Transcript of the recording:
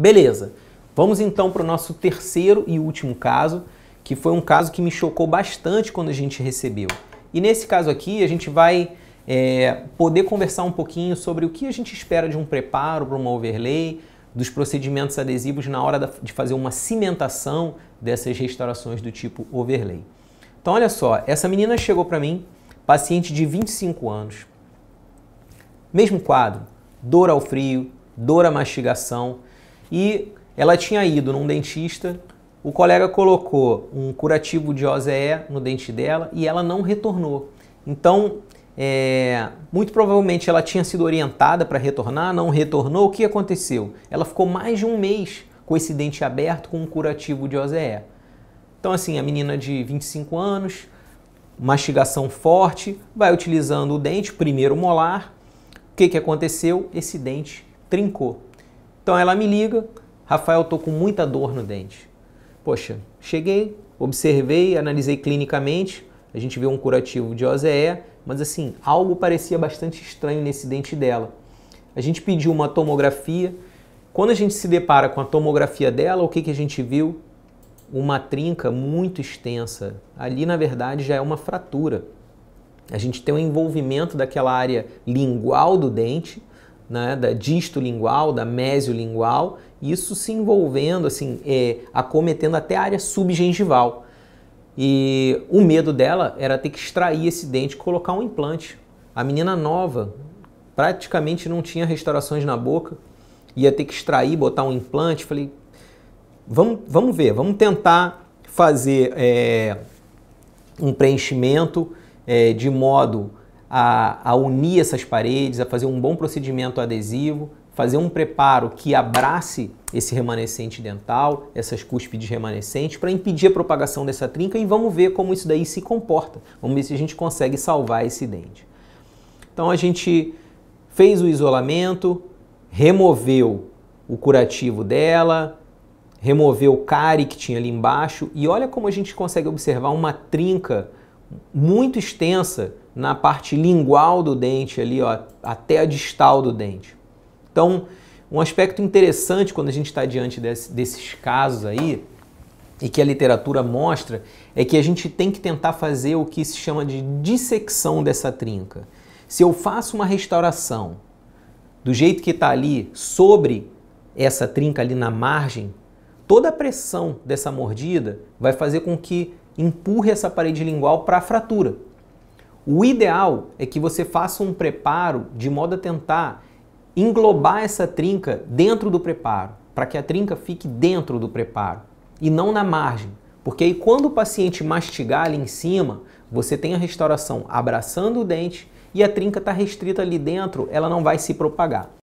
Beleza. Vamos então para o nosso terceiro e último caso, que foi um caso que me chocou bastante quando a gente recebeu. E nesse caso aqui, a gente vai é, poder conversar um pouquinho sobre o que a gente espera de um preparo para uma overlay, dos procedimentos adesivos na hora de fazer uma cimentação dessas restaurações do tipo overlay. Então, olha só, essa menina chegou para mim, paciente de 25 anos. Mesmo quadro, dor ao frio, dor à mastigação, e ela tinha ido num dentista, o colega colocou um curativo de OZE no dente dela e ela não retornou. Então, é, muito provavelmente ela tinha sido orientada para retornar, não retornou. O que aconteceu? Ela ficou mais de um mês com esse dente aberto com um curativo de OZE. Então, assim, a menina de 25 anos, mastigação forte, vai utilizando o dente, primeiro molar. O que, que aconteceu? Esse dente trincou. Então ela me liga, Rafael, estou com muita dor no dente. Poxa, cheguei, observei, analisei clinicamente, a gente viu um curativo de OZE, mas assim, algo parecia bastante estranho nesse dente dela. A gente pediu uma tomografia. Quando a gente se depara com a tomografia dela, o que, que a gente viu? Uma trinca muito extensa. Ali, na verdade, já é uma fratura. A gente tem um envolvimento daquela área lingual do dente né, da distolingual, da mesiolingual, isso se envolvendo, assim, é, acometendo até a área subgengival. E o medo dela era ter que extrair esse dente e colocar um implante. A menina nova praticamente não tinha restaurações na boca, ia ter que extrair, botar um implante. Falei, vamos, vamos ver, vamos tentar fazer é, um preenchimento é, de modo a, a unir essas paredes, a fazer um bom procedimento adesivo, fazer um preparo que abrace esse remanescente dental, essas cúspides remanescentes, para impedir a propagação dessa trinca e vamos ver como isso daí se comporta. Vamos ver se a gente consegue salvar esse dente. Então a gente fez o isolamento, removeu o curativo dela, removeu o cárie que tinha ali embaixo e olha como a gente consegue observar uma trinca muito extensa na parte lingual do dente ali, ó, até a distal do dente. Então, um aspecto interessante quando a gente está diante desse, desses casos aí, e que a literatura mostra, é que a gente tem que tentar fazer o que se chama de dissecção dessa trinca. Se eu faço uma restauração do jeito que está ali, sobre essa trinca ali na margem, toda a pressão dessa mordida vai fazer com que empurre essa parede lingual para a fratura. O ideal é que você faça um preparo de modo a tentar englobar essa trinca dentro do preparo, para que a trinca fique dentro do preparo e não na margem. Porque aí quando o paciente mastigar ali em cima, você tem a restauração abraçando o dente e a trinca está restrita ali dentro, ela não vai se propagar.